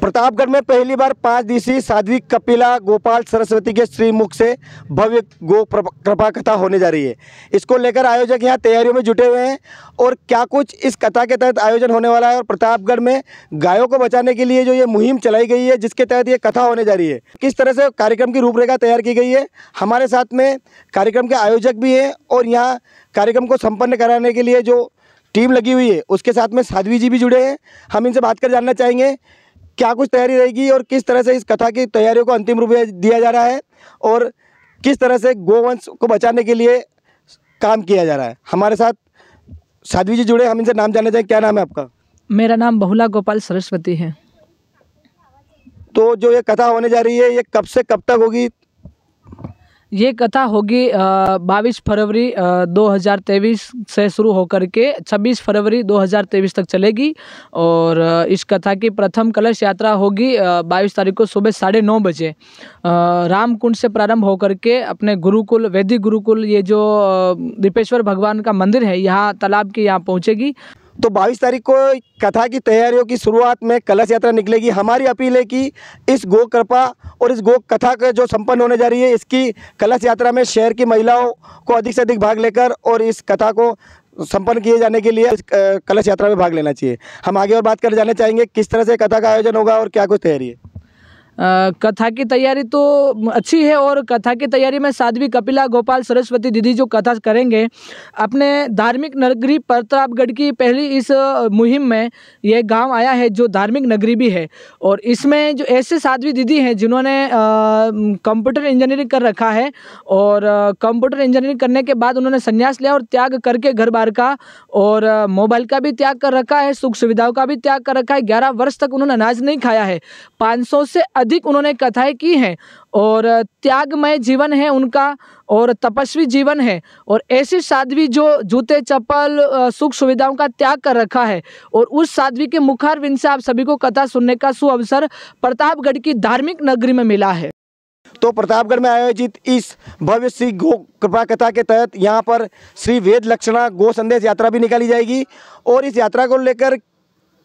प्रतापगढ़ में पहली बार पाँच दिवसीय साध्वी कपिला गोपाल सरस्वती के श्रीमुख से भव्य गो कृपा कथा होने जा रही है इसको लेकर आयोजक यहाँ तैयारियों में जुटे हुए हैं और क्या कुछ इस कथा के तहत आयोजन होने वाला है और प्रतापगढ़ में गायों को बचाने के लिए जो ये मुहिम चलाई गई है जिसके तहत ये कथा होने जा रही है किस तरह से कार्यक्रम की रूपरेखा तैयार की गई है हमारे साथ में कार्यक्रम के आयोजक भी हैं और यहाँ कार्यक्रम को सम्पन्न कराने के लिए जो टीम लगी हुई है उसके साथ में साध्वी जी भी जुड़े हैं हम इनसे बात कर जानना चाहेंगे क्या कुछ तैयारी रहेगी और किस तरह से इस कथा की तैयारियों को अंतिम रूप दिया जा रहा है और किस तरह से गोवंश को बचाने के लिए काम किया जा रहा है हमारे साथ साध्वी जी जुड़े हम इनसे नाम जानना चाहें क्या नाम है आपका मेरा नाम बहुला गोपाल सरस्वती है तो जो ये कथा होने जा रही है ये कब से कब तक होगी ये कथा होगी बाईस फरवरी 2023 से शुरू होकर के 26 फरवरी 2023 तक चलेगी और इस कथा की प्रथम कलश यात्रा होगी 22 तारीख को सुबह साढ़े नौ बजे रामकुंड से प्रारंभ होकर के अपने गुरुकुल वैदिक गुरुकुल ये जो दीपेश्वर भगवान का मंदिर है यहाँ तालाब के यहाँ पहुँचेगी तो 22 तारीख को कथा की तैयारियों की शुरुआत में कलश यात्रा निकलेगी हमारी अपील है कि इस गो कृपा और इस गो कथा का जो संपन्न होने जा रही है इसकी कलश यात्रा में शहर की महिलाओं को अधिक से अधिक भाग लेकर और इस कथा को संपन्न किए जाने के लिए कलश यात्रा में भाग लेना चाहिए हम आगे और बात कर जाना चाहेंगे किस तरह से कथा का आयोजन होगा और क्या कुछ तैयारी है कथा की तैयारी तो अच्छी है और कथा की तैयारी में साध्वी कपिला गोपाल सरस्वती दीदी जो कथा करेंगे अपने धार्मिक नगरी प्रतापगढ़ की पहली इस मुहिम में यह गांव आया है जो धार्मिक नगरी भी है और इसमें जो ऐसे साध्वी दीदी हैं जिन्होंने कंप्यूटर इंजीनियरिंग कर रखा है और कंप्यूटर इंजीनियरिंग करने के बाद उन्होंने संन्यास लिया और त्याग करके घर बार का और मोबाइल का भी त्याग कर रखा है सुख सुविधाओं का भी त्याग कर रखा है ग्यारह वर्ष तक उन्होंने अनाज नहीं खाया है पाँच से अधिक उन्होंने कथाएं की हैं और त्यागमय जीवन है उनका और तपस्वी जीवन है और ऐसी साध्वी जो जूते चप्पल सुख सुविधाओं का त्याग कर रखा है और उस साध्वी के मुखार मुखारविंद से आप सभी को कथा सुनने का सुअवसर प्रतापगढ़ की धार्मिक नगरी में मिला है तो प्रतापगढ़ में आयोजित इस भव्य श्री गो कृपा कथा के तहत यहाँ पर श्री वेद लक्षणा गो संदेश यात्रा भी निकाली जाएगी और इस यात्रा को लेकर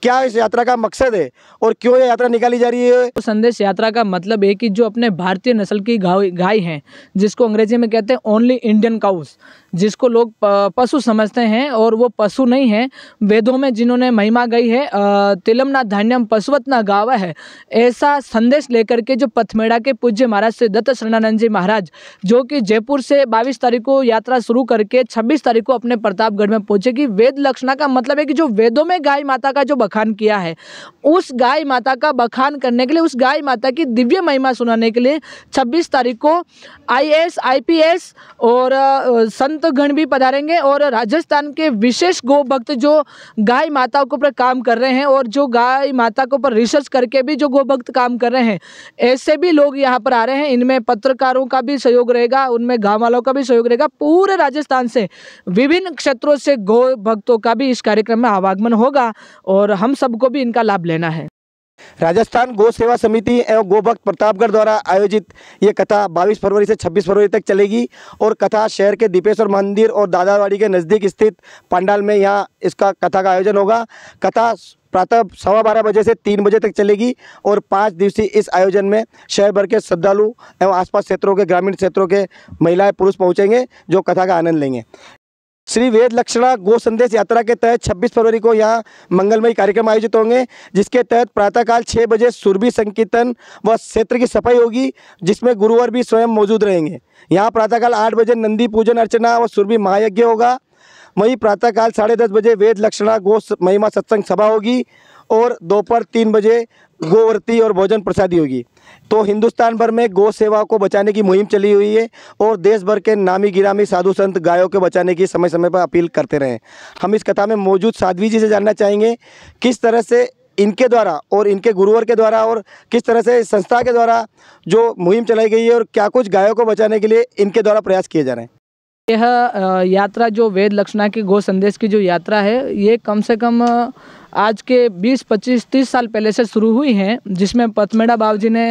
क्या इस यात्रा का मकसद है और क्यों ये यात्रा निकाली जा रही है तो संदेश यात्रा का मतलब है कि जो अपने भारतीय नस्ल की गाय हैं जिसको अंग्रेजी में कहते हैं ओनली इंडियन काउस जिसको लोग पशु समझते हैं और वो पशु नहीं है वेदों में जिन्होंने महिमा गई है तिलम धान्यम पशुवत ना गावा है ऐसा संदेश लेकर के जो पथमेड़ा के पूज्य महाराज श्री दत्त शरणानंद जी महाराज जो कि जयपुर से 22 तारीख को यात्रा शुरू करके 26 तारीख को अपने प्रतापगढ़ में पहुंचेगी वेद लक्षणा का मतलब है कि जो वेदों में गाय माता का जो बखान किया है उस गाय माता का बखान करने के लिए उस गाय माता की दिव्य महिमा सुनाने के लिए 26 तारीख को आईएएस आईपीएस और संत गण भी पधारेंगे और राजस्थान के विशेष गो भक्त जो गाय माता के ऊपर काम कर रहे हैं और जो गाय माता के ऊपर रिसर्च करके भी जो गो भक्त काम कर रहे हैं ऐसे भी लोग यहाँ पर आ रहे हैं इनमें पत्रकारों का भी सहयोग रहेगा उनमें गाँव वालों का भी सहयोग रहेगा पूरे राजस्थान से विभिन्न क्षेत्रों से गो भक्तों का भी इस कार्यक्रम में आवागमन होगा और हम सबको भी इनका लाभ लेना है राजस्थान गो सेवा समिति एवं गोभक्त प्रतापगढ़ द्वारा आयोजित ये कथा 22 फरवरी से 26 फरवरी तक चलेगी और कथा शहर के दीपेश्वर मंदिर और दादावाड़ी के नज़दीक स्थित पंडाल में यहाँ इसका कथा का आयोजन होगा कथा प्रातः सवा बारह बजे से तीन बजे तक चलेगी और पाँच दिवसीय इस आयोजन में शहर भर के श्रद्धालु एवं आसपास क्षेत्रों के ग्रामीण क्षेत्रों के महिलाएं पुरुष पहुँचेंगे जो कथा का आनंद लेंगे श्री वेद लक्षणा गो संदेश यात्रा के तहत 26 फरवरी को यहाँ मंगलमय कार्यक्रम आयोजित होंगे जिसके तहत प्रातःकाल छः बजे सुरभि संकीर्तन व क्षेत्र की सफाई होगी जिसमें गुरुवार भी स्वयं मौजूद रहेंगे यहाँ प्रातःकाल आठ बजे नंदी पूजन अर्चना व सुरभि महायज्ञ होगा वहीं प्रातःकाल साढ़े दस बजे वेद लक्षणा गो महिमा सत्संग सभा होगी और दोपहर तीन बजे गोवर्ती और भोजन प्रसादी होगी तो हिंदुस्तान भर में गौ सेवा को बचाने की मुहिम चली हुई है और देश भर के नामी गिरामी साधु संत गायों के बचाने की समय समय पर अपील करते रहे हम इस कथा में मौजूद साध्वी जी से जानना चाहेंगे किस तरह से इनके द्वारा और इनके गुरुवर के द्वारा और किस तरह से संस्था के द्वारा जो मुहिम चलाई गई है और क्या कुछ गायों को बचाने के लिए इनके द्वारा प्रयास किए जा रहे हैं यह यात्रा जो वेद लक्षणा की गो संदेश की जो यात्रा है ये कम से कम आज के 20, 25, 30 साल पहले से शुरू हुई हैं जिसमें पथमेड़ा जी ने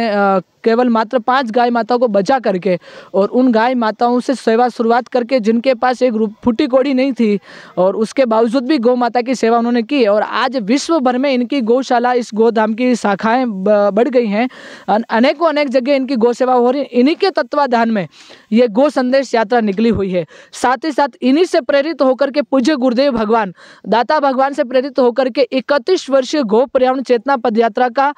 केवल मात्र पांच गाय माताओं को बचा करके और उन गाय माताओं से सेवा शुरुआत करके जिनके पास एक फुटी कोड़ी नहीं थी और उसके बावजूद भी गौ माता की सेवा उन्होंने की और आज विश्व भर में इनकी गौशाला इस गोधाम की शाखाएँ बढ़ गई हैं अनेकों अनेक जगह इनकी गौ सेवा हो रही इन्हीं के तत्वाधान में ये गौ संदेश यात्रा निकली हुई है साथ ही साथ इन्हीं से प्रेरित होकर के पूज्य गुरुदेव भगवान दाता भगवान से प्रेरित होकर के इकतीस वर्षीय गो पर्यावरण चेतना पदयात्रा का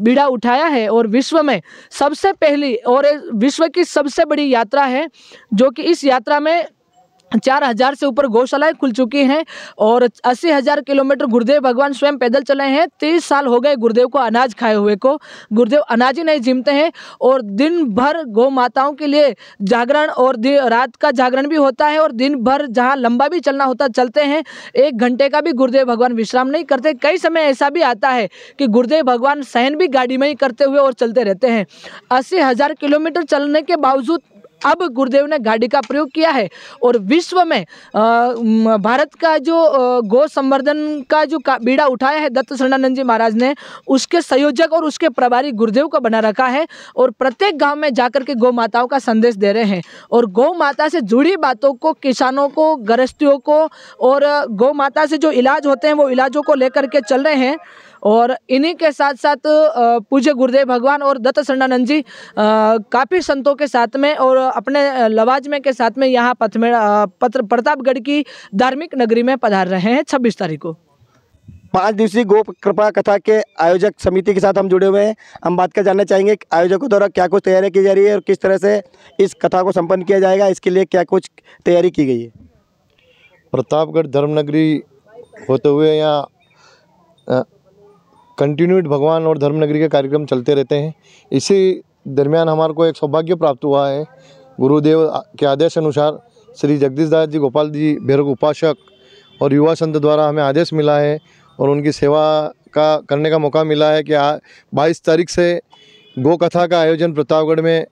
बीड़ा उठाया है और विश्व में सबसे पहली और विश्व की सबसे बड़ी यात्रा है जो कि इस यात्रा में चार हजार से ऊपर गौशालाएं खुल चुकी हैं और अस्सी हजार किलोमीटर गुरुदेव भगवान स्वयं पैदल चले हैं तीस साल हो गए गुरुदेव को अनाज खाए हुए को गुरुदेव अनाज ही नहीं जिमते हैं और दिन भर गौ माताओं के लिए जागरण और रात का जागरण भी होता है और दिन भर जहाँ लंबा भी चलना होता चलते हैं एक घंटे का भी गुरुदेव भगवान विश्राम नहीं करते कई समय ऐसा भी आता है कि गुरुदेव भगवान सहन भी गाड़ी में ही करते हुए और चलते रहते हैं अस्सी हज़ार किलोमीटर चलने के बावजूद अब गुरुदेव ने गाड़ी का प्रयोग किया है और विश्व में भारत का जो गौ संवर्धन का जो बीड़ा उठाया है दत्त शरणानंद जी महाराज ने उसके संयोजक और उसके प्रभारी गुरुदेव को बना रखा है और प्रत्येक गाँव में जाकर के गौ माताओं का संदेश दे रहे हैं और गौ माता से जुड़ी बातों को किसानों को गृहस्थियों को और गौ माता से जो इलाज होते हैं वो इलाजों को लेकर के चल रहे हैं और इन्हीं के साथ साथ पूज्य गुरुदेव भगवान और दत्त सरणानंद जी काफ़ी संतों के साथ में और अपने लवाजमे के साथ में यहाँ पथमेड़ा पत्र प्रतापगढ़ की धार्मिक नगरी में पधार रहे हैं छब्बीस तारीख को पाँच दिवसीय गोप कृपा कथा के आयोजक समिति के साथ हम जुड़े हुए हैं हम बात कर जानना चाहेंगे आयोजकों द्वारा क्या कुछ तैयारी की जा रही है और किस तरह से इस कथा को संपन्न किया जाएगा इसके लिए क्या कुछ तैयारी की गई है प्रतापगढ़ धर्मनगरी होते हुए यहाँ कंटिन्यूड भगवान और धर्मनगरी के कार्यक्रम चलते रहते हैं इसी दरमियान हमारे को एक सौभाग्य प्राप्त हुआ है गुरुदेव के आदेश अनुसार श्री जगदीश दास जी गोपाल जी भैरव उपासक और युवा संत द्वारा हमें आदेश मिला है और उनकी सेवा का करने का मौका मिला है कि बाईस तारीख से गो कथा का आयोजन प्रतापगढ़ में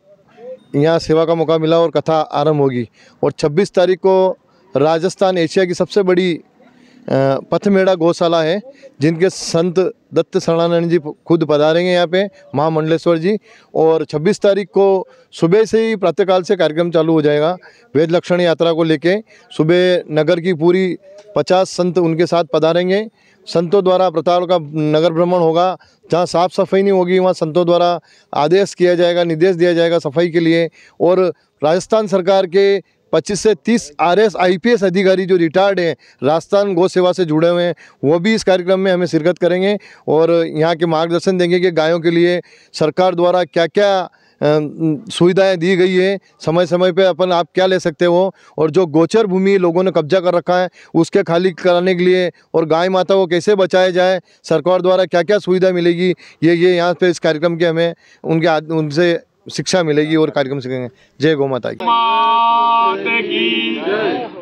यहाँ सेवा का मौका मिला और कथा आरंभ होगी और 26 तारीख को राजस्थान एशिया की सबसे बड़ी पथमेड़ा गौशाला है जिनके संत दत्त सरणानंद जी खुद पधारेंगे यहाँ पे महामंडलेश्वर जी और 26 तारीख को सुबह से ही प्रातःकाल से कार्यक्रम चालू हो जाएगा वेद लक्षण यात्रा को लेके सुबह नगर की पूरी 50 संत उनके साथ पधारेंगे संतों द्वारा प्रताप का नगर भ्रमण होगा जहाँ साफ़ सफाई नहीं होगी वहाँ संतों द्वारा आदेश किया जाएगा निर्देश दिया जाएगा सफाई के लिए और राजस्थान सरकार के 25 से 30 आरएस आईपीएस अधिकारी जो रिटायर्ड हैं राजस्थान गौ सेवा से जुड़े हुए हैं वो भी इस कार्यक्रम में हमें शिरकत करेंगे और यहाँ के मार्गदर्शन देंगे कि गायों के लिए सरकार द्वारा क्या क्या सुविधाएं दी गई है समय समय पे अपन आप क्या ले सकते हो और जो गोचर भूमि लोगों ने कब्जा कर रखा है उसके खाली कराने के लिए और गाय माता को कैसे बचाया जाए सरकार द्वारा क्या क्या सुविधा मिलेगी ये ये यहाँ पे इस कार्यक्रम के हमें उनके उनसे शिक्षा मिलेगी और कार्यक्रम सीखेंगे जय गौ माता की